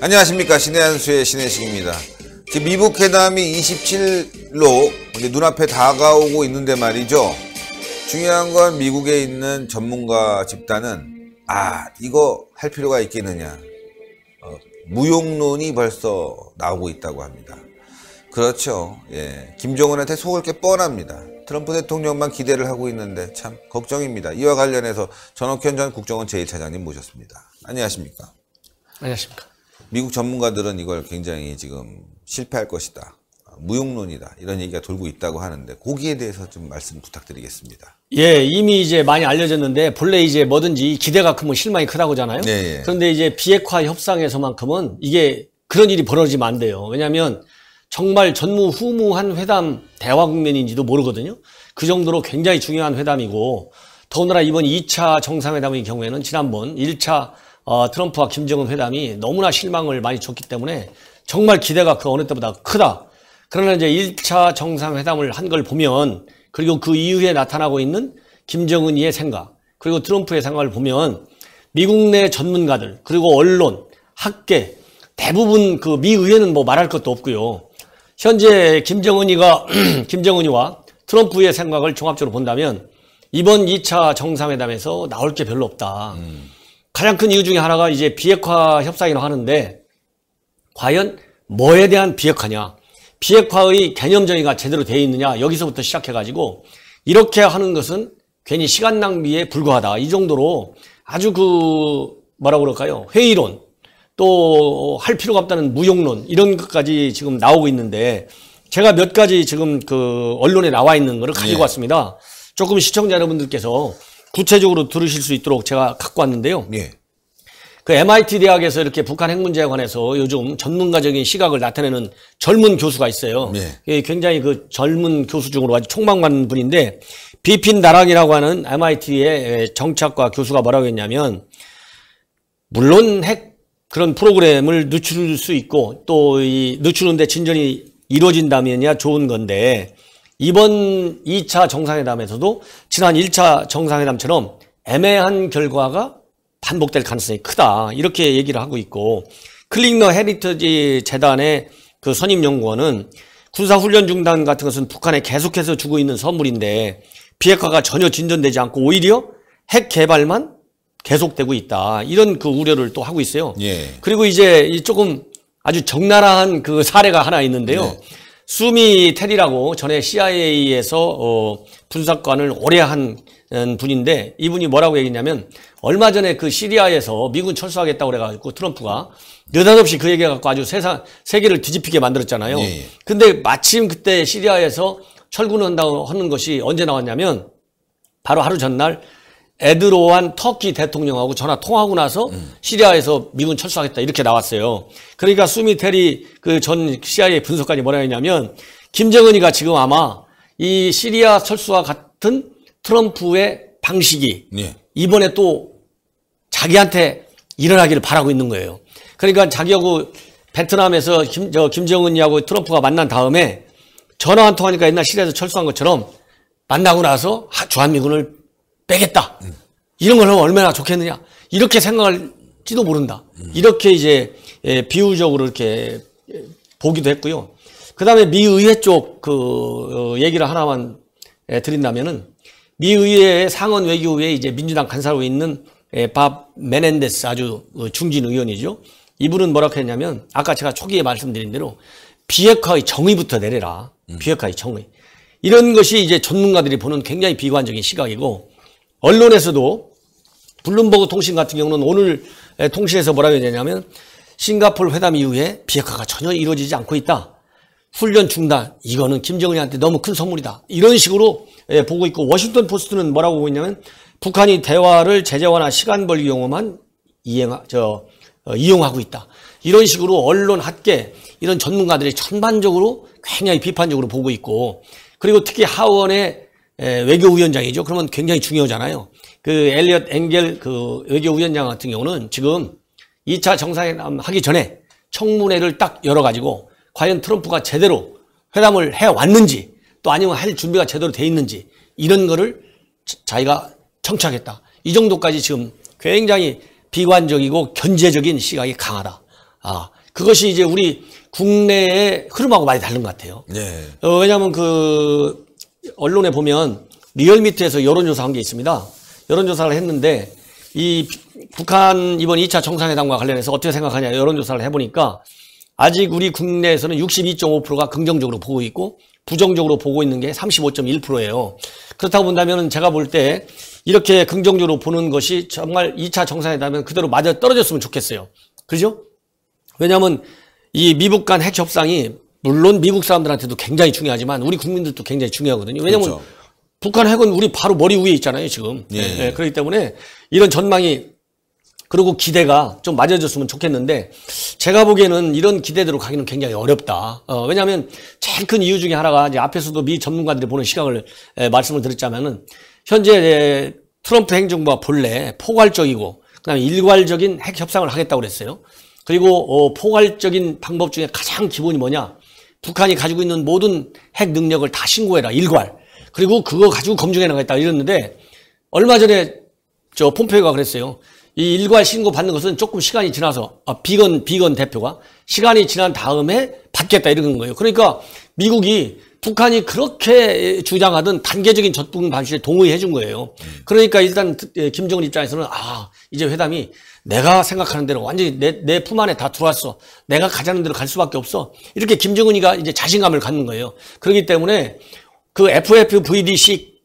안녕하십니까 신의 한수의 신의식입니다. 지금 미국 회담이 27로 눈앞에 다가오고 있는데 말이죠. 중요한 건 미국에 있는 전문가 집단은 아 이거 할 필요가 있겠느냐 어, 무용론이 벌써 나오고 있다고 합니다. 그렇죠. 예. 김정은한테 속을 게 뻔합니다. 트럼프 대통령만 기대를 하고 있는데 참 걱정입니다. 이와 관련해서 전옥현 전 국정원 제1차장님 모셨습니다. 안녕하십니까? 안녕하십니까? 미국 전문가들은 이걸 굉장히 지금 실패할 것이다. 무용론이다 이런 얘기가 돌고 있다고 하는데 거기에 대해서 좀 말씀 부탁드리겠습니다. 예, 이미 이제 많이 알려졌는데 본래 이제 뭐든지 기대가 크면 실망이 크다고잖아요. 네, 예. 그런데 이제 비핵화 협상에서만큼은 이게 그런 일이 벌어지면 안 돼요. 왜냐하면 정말 전무후무한 회담 대화 국면인지도 모르거든요. 그 정도로 굉장히 중요한 회담이고 더군다나 이번 2차 정상회담의 경우에는 지난번 1차 어, 트럼프와 김정은 회담이 너무나 실망을 많이 줬기 때문에 정말 기대가 그 어느 때보다 크다. 그러나 이제 1차 정상회담을 한 걸 보면 그리고 그 이후에 나타나고 있는 김정은이의 생각 그리고 트럼프의 생각을 보면 미국 내 전문가들 그리고 언론 학계 대부분 그 미 의회는 뭐 말할 것도 없고요. 현재 김정은이가 김정은이와 트럼프의 생각을 종합적으로 본다면 이번 2차 정상회담에서 나올 게 별로 없다. 음. 가장 큰 이유 중에 하나가 이제 비핵화 협상이라고 하는데 과연 뭐에 대한 비핵화냐? 비핵화의 개념 정의가 제대로 되어 있느냐 여기서부터 시작해가지고 이렇게 하는 것은 괜히 시간 낭비에 불과하다. 이 정도로 아주 그 뭐라고 그럴까요? 회의론 또 할 필요가 없다는 무용론 이런 것까지 지금 나오고 있는데 제가 몇 가지 지금 그 언론에 나와 있는 거를 가지고 네. 왔습니다. 조금 시청자 여러분들께서 구체적으로 들으실 수 있도록 제가 갖고 왔는데요. 네. 그 MIT 대학에서 이렇게 북한 핵 문제에 관해서 요즘 전문가적인 시각을 나타내는 젊은 교수가 있어요. 예. 예 굉장히 그 젊은 교수 중으로 아주 총망받는 분인데 비핀 나랑이라고 하는 MIT의 정착과 교수가 뭐라고 했냐면 물론 핵 그런 프로그램을 늦출 수 있고 또 이 늦추는데 진전이 이루어진다면야 좋은 건데 이번 2차 정상회담에서도 지난 1차 정상회담처럼 애매한 결과가 반복될 가능성이 크다 이렇게 얘기를 하고 있고 클릭너 헤리터지 재단의 그 선임 연구원은 군사훈련 중단 같은 것은 북한에 계속해서 주고 있는 선물인데 비핵화가 전혀 진전되지 않고 오히려 핵 개발만 계속되고 있다. 이런 그 우려를 또 하고 있어요. 예. 그리고 이제 조금 아주 적나라한 그 사례가 하나 있는데요. 네. 수미 테리라고 전에 CIA에서 어 분사관을 오래 한 음, 분인데 이분이 뭐라고 얘기냐면 얼마 전에 그 시리아에서 미군 철수하겠다고 그래가지고 트럼프가 느닷없이 그 얘기해갖고 아주 세상, 세계를 뒤집히게 만들었잖아요. 예, 예. 근데 마침 그때 시리아에서 철군을 한다고 하는 것이 언제 나왔냐면 바로 하루 전날 에드로한 터키 대통령하고 전화 통화하고 나서 음. 시리아에서 미군 철수하겠다 이렇게 나왔어요. 그러니까 수미테리 그전 CIA 분석관이 뭐라 했냐면 김정은이가 지금 아마 이 시리아 철수와 같은 트럼프의 방식이 예. 이번에 또 자기한테 일어나기를 바라고 있는 거예요. 그러니까 자기하고 베트남에서 김, 저 김정은이하고 트럼프가 만난 다음에 전화 한 통하니까 옛날 시대에서 철수한 것처럼 만나고 나서 아, 주한미군을 빼겠다. 음. 이런 걸 하면 얼마나 좋겠느냐. 이렇게 생각할지도 모른다. 음. 이렇게 이제 예, 비유적으로 이렇게 예, 보기도 했고요. 그 다음에 미 의회 쪽 그 얘기를 하나만 예, 드린다면은 미의회 상원 외교부에 이제 민주당 간사로 있는 예, 밥 메넨데스 아주 중진 그 의원이죠. 이분은 뭐라고 했냐면 아까 제가 초기에 말씀드린 대로 비핵화의 정의부터 내려라. 음. 비핵화의 정의. 이런 것이 이제 전문가들이 보는 굉장히 비관적인 시각이고 언론에서도 블룸버그 통신 같은 경우는 오늘 통신에서 뭐라고 했냐면 싱가폴 회담 이후에 비핵화가 전혀 이루어지지 않고 있다. 훈련 중단. 이거는 김정은이한테 너무 큰 선물이다. 이런 식으로 예, 보고 있고 워싱턴 포스트는 뭐라고 보고 있냐면 북한이 대화를 제재화나 시간 벌기 용어만 이행, 저, 어, 이용하고 있다. 이런 식으로 언론 학계 이런 전문가들이 전반적으로 굉장히 비판적으로 보고 있고 그리고 특히 하원의 외교위원장이죠. 그러면 굉장히 중요하잖아요. 그 엘리엇 앵겔 그 외교위원장 같은 경우는 지금 2차 정상회담 하기 전에 청문회를 딱 열어가지고 과연 트럼프가 제대로 회담을 해왔는지 또 아니면 할 준비가 제대로 돼 있는지 이런 거를 자기가 정착했다. 이 정도까지 지금 굉장히 비관적이고 견제적인 시각이 강하다. 아, 그것이 이제 우리 국내의 흐름하고 많이 다른 것 같아요. 네. 어, 왜냐하면 그 언론에 보면 리얼미터에서 여론조사한 게 있습니다. 여론조사를 했는데 이 북한 이번 2차 정상회담과 관련해서 어떻게 생각하냐 여론조사를 해보니까 아직 우리 국내에서는 62.5%가 긍정적으로 보고 있고 부정적으로 보고 있는 게 35.1%예요. 그렇다고 본다면 제가 볼때 이렇게 긍정적으로 보는 것이 정말 2차 정상회담은 그대로 맞아 떨어졌으면 좋겠어요. 그죠? 왜냐하면 이 미북 간 핵 협상이 물론 미국 사람들한테도 굉장히 중요하지만 우리 국민들도 굉장히 중요하거든요. 왜냐하면 그렇죠. 북한 핵은 우리 바로 머리 위에 있잖아요, 지금. 예. 네, 그렇기 때문에 이런 전망이 그리고 기대가 좀 맞아졌으면 좋겠는데 제가 보기에는 이런 기대대로 가기는 굉장히 어렵다. 어, 왜냐하면 제일 큰 이유 중에 하나가 이제 앞에서도 미 전문가들이 보는 시각을 에, 말씀을 드렸자면은 현재 예, 트럼프 행정부가 본래 포괄적이고 그다음에 일괄적인 핵 협상을 하겠다고 그랬어요. 그리고 어, 포괄적인 방법 중에 가장 기본이 뭐냐? 북한이 가지고 있는 모든 핵 능력을 다 신고해라 일괄. 그리고 그거 가지고 검증해 나가겠다 이랬는데 얼마 전에 저 폼페이가 그랬어요. 이 일괄 신고 받는 것은 조금 시간이 지나서 아, 비건 비건 대표가 시간이 지난 다음에 받겠다 이런 거예요. 그러니까 미국이 북한이 그렇게 주장하던 단계적인 접근 방식에 동의해 준 거예요. 그러니까 일단 예, 김정은 입장에서는 아 이제 회담이 내가 생각하는 대로 완전히 내 내 품 안에 다 들어왔어. 내가 가자는 대로 갈 수밖에 없어. 이렇게 김정은이가 이제 자신감을 갖는 거예요. 그렇기 때문에 그 FFVD식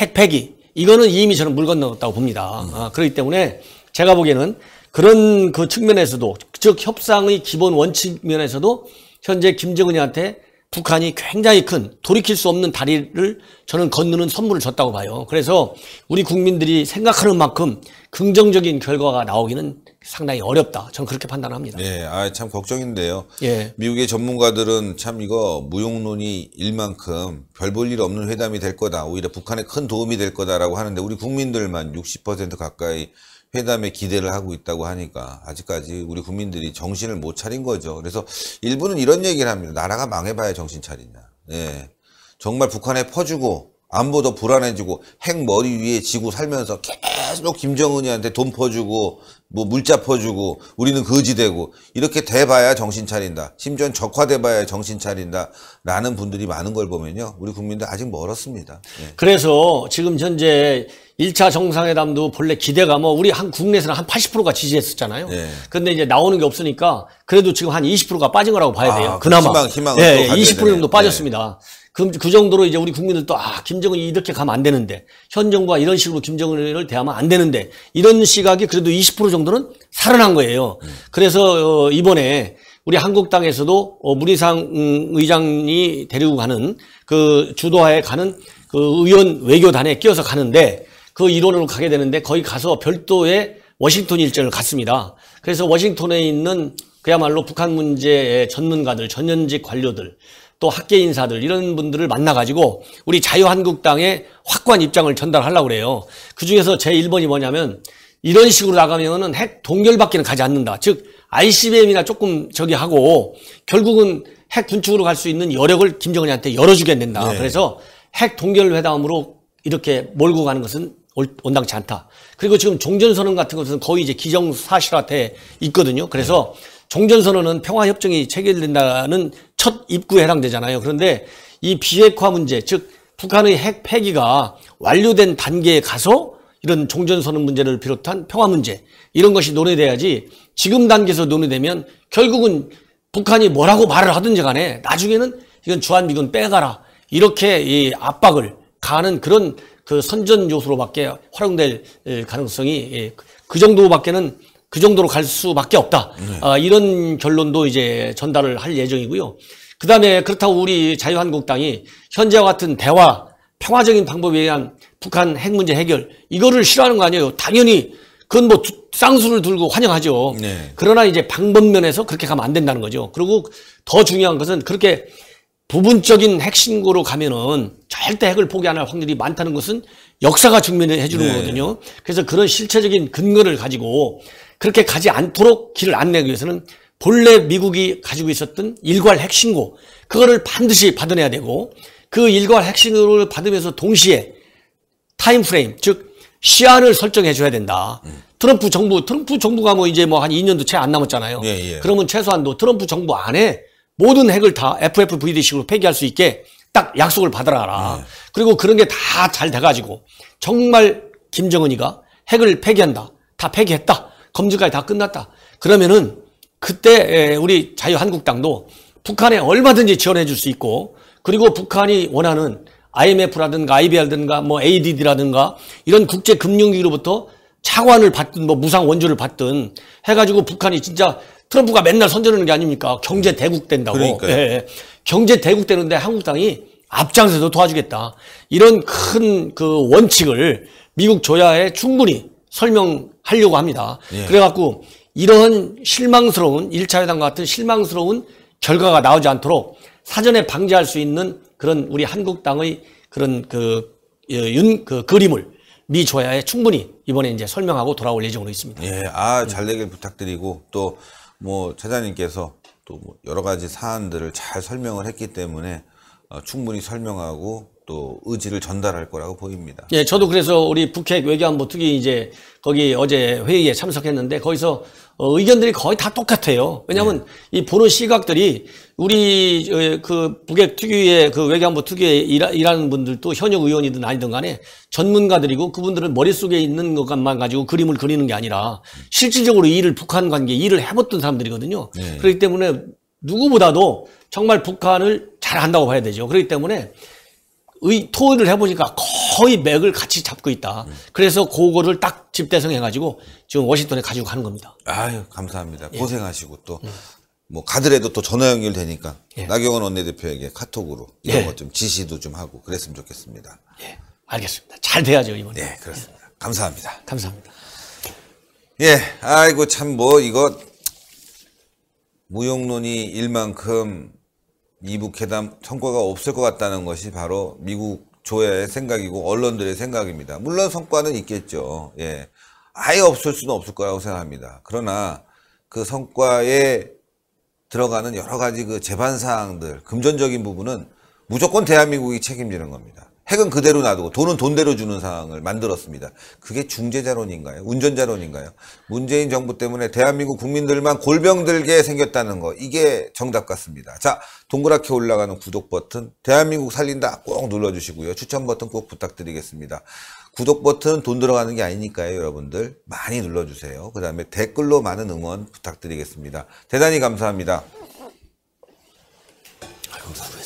핵폐기 이거는 이미 저는 물 건너갔다고 봅니다. 아, 그렇기 때문에 제가 보기에는 그런 그 측면에서도 즉 협상의 기본 원칙 면에서도 현재 김정은이한테 북한이 굉장히 큰 돌이킬 수 없는 다리를 저는 건너는 선물을 줬다고 봐요. 그래서 우리 국민들이 생각하는 만큼 긍정적인 결과가 나오기는 상당히 어렵다. 저는 그렇게 판단합니다. 네, 예, 아, 참 걱정인데요. 예. 미국의 전문가들은 참 이거 무용론이 일만큼 별볼일 없는 회담이 될 거다. 오히려 북한에 큰 도움이 될 거다라고 하는데 우리 국민들만 60% 가까이 회담에 기대를 하고 있다고 하니까 아직까지 우리 국민들이 정신을 못 차린 거죠. 그래서 일부는 이런 얘기를 합니다. 나라가 망해봐야 정신 차리냐. 예. 정말 북한에 퍼주고 안보 도 불안해지고 핵 머리 위에 지고 살면서 계속 김정은이한테 돈 퍼주고 뭐 물자 퍼주고 우리는 거지되고 이렇게 돼봐야 정신 차린다. 심지어 적화돼봐야 정신 차린다. 라는 분들이 많은 걸 보면요. 우리 국민들 아직 멀었습니다. 예. 그래서 지금 현재 1차 정상회담도 본래 기대가 뭐 우리 한 국내에서는 한 80%가 지지했었잖아요. 예. 근데 이제 나오는 게 없으니까 그래도 지금 한 20%가 빠진 거라고 봐야 돼요. 아, 그 그나마. 희망, 희망. 네, 20% 정도 빠졌습니다. 네. 그, 그 정도로 이제 우리 국민들도 아, 김정은이 이렇게 가면 안 되는데. 현 정부가 이런 식으로 김정은을 대하면 안 되는데. 이런 시각이 그래도 20% 정도는 살아난 거예요. 그래서, 어, 이번에 우리 한국당에서도 어, 무리상 음, 의장이 데리고 가는 그 주도하에 가는 그 의원 외교단에 끼어서 가는데 그 일원으로 가게 되는데 거기 가서 별도의 워싱턴 일정을 갔습니다. 그래서 워싱턴에 있는 그야말로 북한 문제 의 전문가들, 전현직 관료들, 또 학계 인사들 이런 분들을 만나가지고 우리 자유한국당에 확고한 입장을 전달하려고 그래요. 그중에서 제 1번이 뭐냐면 이런 식으로 나가면은 핵 동결밖에는 가지 않는다. 즉 ICBM이나 조금 저기 하고 결국은 핵 군축으로 갈 수 있는 여력을 김정은이한테 열어주게 된다. 네. 그래서 핵 동결 회담으로 이렇게 몰고 가는 것은 온당치 않다. 그리고 지금 종전선언 같은 것은 거의 이제 기정사실화돼 있거든요. 그래서 네. 종전선언은 평화협정이 체결된다는 첫 입구에 해당되잖아요. 그런데 이 비핵화 문제, 즉 북한의 핵 폐기가 완료된 단계에 가서 이런 종전선언 문제를 비롯한 평화 문제 이런 것이 논의돼야지 지금 단계에서 논의되면 결국은 북한이 뭐라고 말을 하든지 간에 나중에는 이건 주한미군 빼가라 이렇게 이 압박을 가는 그런 그 선전 요소로밖에 활용될 가능성이 예, 그 정도밖에는 그 정도로 갈 수밖에 없다. 네. 아, 이런 결론도 이제 전달을 할 예정이고요. 그 다음에 그렇다고 우리 자유한국당이 현재와 같은 대화, 평화적인 방법에 의한 북한 핵 문제 해결, 이거를 싫어하는 거 아니에요. 당연히 그건 뭐 쌍수를 들고 환영하죠. 네. 그러나 이제 방법면에서 그렇게 가면 안 된다는 거죠. 그리고 더 중요한 것은 그렇게 부분적인 핵신고로 가면은 절대 핵을 포기 안 할 확률이 많다는 것은 역사가 증명해 주는 네. 거거든요. 그래서 그런 실체적인 근거를 가지고 그렇게 가지 않도록 길을 안내하기 위해서는 본래 미국이 가지고 있었던 일괄 핵심고 그거를 반드시 받아내야 되고 그 일괄 핵심고를 받으면서 동시에 타임프레임 즉 시한을 설정해 줘야 된다. 음. 트럼프 정부 트럼프 정부가 뭐 이제 뭐 한 2년도 채 안 남았잖아요. 예, 예. 그러면 최소한도 트럼프 정부 안에 모든 핵을 다 FFVD식으로 폐기할 수 있게 딱 약속을 받아라. 예. 그리고 그런 게 다 잘 돼가지고 정말 김정은이가 핵을 폐기한다. 다 폐기했다. 검증까지 다 끝났다. 그러면은 그때 예, 우리 자유한국당도 북한에 얼마든지 지원해 줄 수 있고 그리고 북한이 원하는 IMF라든가 IBR든가 뭐 ADD라든가 이런 국제 금융기로부터 차관을 받든 뭐 무상 원조를 받든 해가지고 북한이 진짜 트럼프가 맨날 선전하는게 아닙니까? 경제 대국 된다고. 그러니까요. 예, 예, 경제 대국 되는데 한국당이 앞장서서 도와주겠다. 이런 큰 그 원칙을 미국 조야에 충분히 설명 하려고 합니다. 예. 그래갖고 이런 실망스러운 1차 회담 같은 실망스러운 결과가 나오지 않도록 사전에 방지할 수 있는 그런 우리 한국당의 그런 그, 예, 윤, 그 그림을 미 조야에 충분히 이번에 이제 설명하고 돌아올 예정으로 있습니다. 예, 아, 잘 되길 부탁드리고 또뭐 최장님께서 또 뭐 뭐 여러 가지 사안들을 잘 설명을 했기 때문에 어, 충분히 설명하고 또 의지를 전달할 거라고 보입니다. 예, 저도 그래서 우리 북핵 외교안보 특위 이제 거기 어제 회의에 참석했는데 거기서 어, 의견들이 거의 다 똑같아요. 왜냐하면 예. 네. 이 보는 시각들이 우리 어, 그 북핵 특위의 그 외교안보 특위에 일하, 는 분들도 현역 의원이든 아니든 간에 전문가들이고 그분들은 머릿속에 있는 것만 가지고 그림을 그리는 게 아니라 실질적으로 일을 북한 관계 일을 해봤던 사람들이거든요. 예. 그렇기 때문에 누구보다도 정말 북한을 잘 안다고 봐야 되죠. 그렇기 때문에 의, 토의를 해보니까 거의 맥을 같이 잡고 있다. 그래서 그거를 딱 집대성해가지고 지금 워싱턴에 가지고 가는 겁니다. 아유, 감사합니다. 예. 고생하시고 또. 뭐 가더라도 또 전화 연결되니까 예. 나경원 원내대표에게 카톡으로 이런 예. 것좀 지시도 좀 하고 그랬으면 좋겠습니다. 예, 알겠습니다. 잘 돼야죠 이번에. 예, 그렇습니다. 예. 감사합니다. 감사합니다. 예, 아이고 참 뭐 이거 무용론이 일만큼 이북 회담 성과가 없을 것 같다는 것이 바로 미국 조회의 생각이고 언론들의 생각입니다. 물론 성과는 있겠죠. 예. 아예 없을 수는 없을 거라고 생각합니다. 그러나 그 성과에 들어가는 여러 가지 그 재반 사항들, 금전적인 부분은 무조건 대한민국이 책임지는 겁니다. 핵은 그대로 놔두고 돈은 돈대로 주는 상황을 만들었습니다. 그게 중재자론인가요? 운전자론인가요? 문재인 정부 때문에 대한민국 국민들만 골병들게 생겼다는 거 이게 정답 같습니다. 자 동그랗게 올라가는 구독 버튼 대한민국 살린다 꼭 눌러주시고요. 추천 버튼 꼭 부탁드리겠습니다. 구독 버튼 돈 들어가는 게 아니니까요 여러분들 많이 눌러주세요. 그 다음에 댓글로 많은 응원 부탁드리겠습니다. 대단히 감사합니다. 아이고,